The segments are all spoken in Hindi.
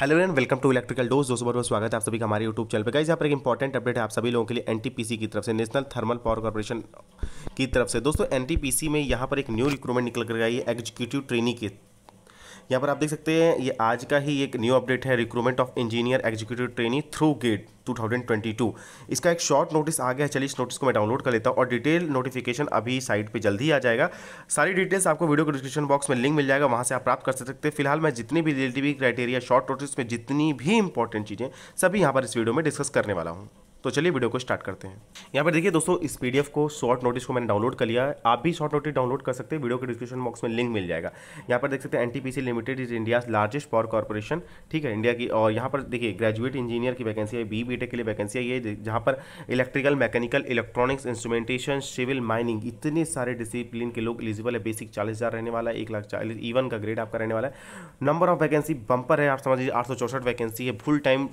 hello and welcome to Electrical Dose दोस्तों बहुत बहुत स्वागत है आप सभी का हमारे यूट्यूब चैनल पे गाइस यहाँ पर एक इंपॉर्टेंट अपडेट है आप सभी लोगों के लिए एनटीपीसी की तरफ से नेशनल थर्मल पावर कॉर्पोरेशन की तरफ से दोस्तों एनटीपीसी में यहाँ पर एक न्यू रिक्रूटमेंट निकल कर आई है एग्जीक्यूटिव ट्रेनी के यहाँ पर आप देख सकते हैं ये आज का ही एक न्यू अपडेट है recruitment of engineer executive trainee through GATE 2022 इसका एक शॉर्ट नोटिस आ गया है चलिए इस नोटिस को मैं डाउनलोड कर लेता हूँ और डिटेल नोटिफिकेशन अभी साइट पे जल्दी आ जाएगा सारी डिटेल्स आपको वीडियो के डिस्क्रिप्शन बॉक्स में लिंक मिल जाएगा वहाँ से आप प्राप्त कर सकते हैं फिलहाल मैं जितनी भी रिलेटिव क्राइटेरिया शॉर्ट नोटिस में जितनी भी इंपॉर्टेंट चीज़ें सभी यहाँ पर इस वीडियो में डिस्कस करने वाला हूँ तो चलिए वीडियो को स्टार्ट करते हैं यहाँ पर देखिए दोस्तों इस पीडीएफ को शॉर्ट नोटिस को मैंने डाउनलोड कर लिया है आप भी शॉर्ट नोटिस डाउनलोड कर सकते हैं वीडियो के डिस्क्रिप्शन बॉक्स में लिंक मिल जाएगा यहाँ पर देख सकते हैं NTPC limited is India largest power corporation ठीक है इंडिया की और यहाँ पर देखिए ग्रेजुएट इंजीनियर की वैकेंसी है बी बी के लिए वैकेंसी है ये जहाँ पर electrical mechanical electronics instrumentation civil mining इतने सारे डिसिप्लिन के लोग एलिजिबल है बेसिक चालीस हज़ार रहने वाला है एक लाख चालीस ईवन का ग्रेड आपका रहने वाला है नंबर ऑफ वैकेंसी बंपर है आप समझ लीजिए आठ वैकेंसी है फुल टाइम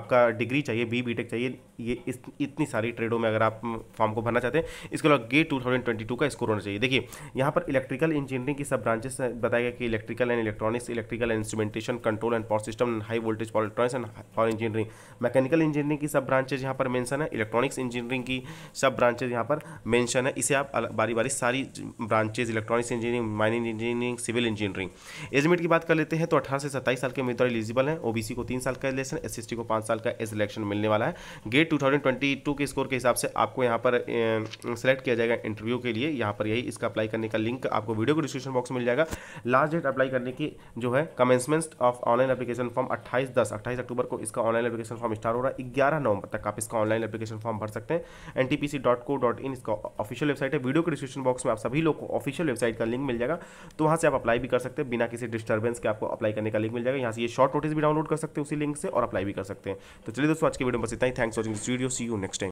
आपका डिग्री चाहिए बी बी चाहिए ये इत, इतनी सारी ट्रेडों में अगर आप फॉर्म को भरना चाहते हैं इसके अलावा GATE two thousand twenty two का स्कोर होना चाहिए देखिए यहाँ पर इलेक्ट्रिकल इंजीनियरिंग की सब ब्रांचेस बताया गया कि electrical and electronics electrical and instrumentation control and power system high voltage for electronics and for engineering mechanical engineering की सब ब्रांचेज यहाँ पर मैंशन है इलेक्ट्रॉनिक्स इंजीनियरिंग की सब ब्रांचेज यहाँ पर मैंशन है इसे आप बारी बारी सारी branches electronics engineering mining engineering civil engineering age limit की बात कर लेते हैं तो अठारह से सत्ताईस साल के उम्मीदवार एलिजिबल हैं ओबीसी को तीन साल का इलेक्शन एस को पाँच साल का एज इलेक्शन मिलने वाला है गेट 2022 के स्कोर के हिसाब से आपको यहाँ पर सेलेक्ट किया जाएगा इंटरव्यू के लिए यहाँ पर यही इसका अप्लाई करने का लिंक आपको वीडियो को डिस्क्रिप्शन बॉक्स में मिल जाएगा लास्ट डेट अप्लाई करने की जो है commencement of online application form अट्ठाईस दस अट्ठाईस अक्टूबर को इसका ऑनलाइन एप्लीकेशन फॉर्म स्टार्ट हो रहा है ग्यारह नवंबर तक आप इसका ऑनलाइन एप्लीकेशन फॉर्म भर सकते हैं एन इसका ऑफिशियल वेबसाइट है वीडियो के डिस्क्रिप्शन बॉक्स में आप सभी लोग को ऑफिशियल वेबसाइट का लिंक मिल जाएगा तो वहाँ से आप अप्लाई भी कर सकते हैं बिना किसी डिस्टर्बेंस के आपको अप्लाई करने का लिंक मिल जाएगा यहाँ से ये शॉर्ट नोटिस भी डाउनलोड कर सकते हैं उसी लिंक से और अप्लाई भी कर सकते हैं तो चलिए दोस्तों आज के वीडियो में बस इतना ही thanks watching this video see you next time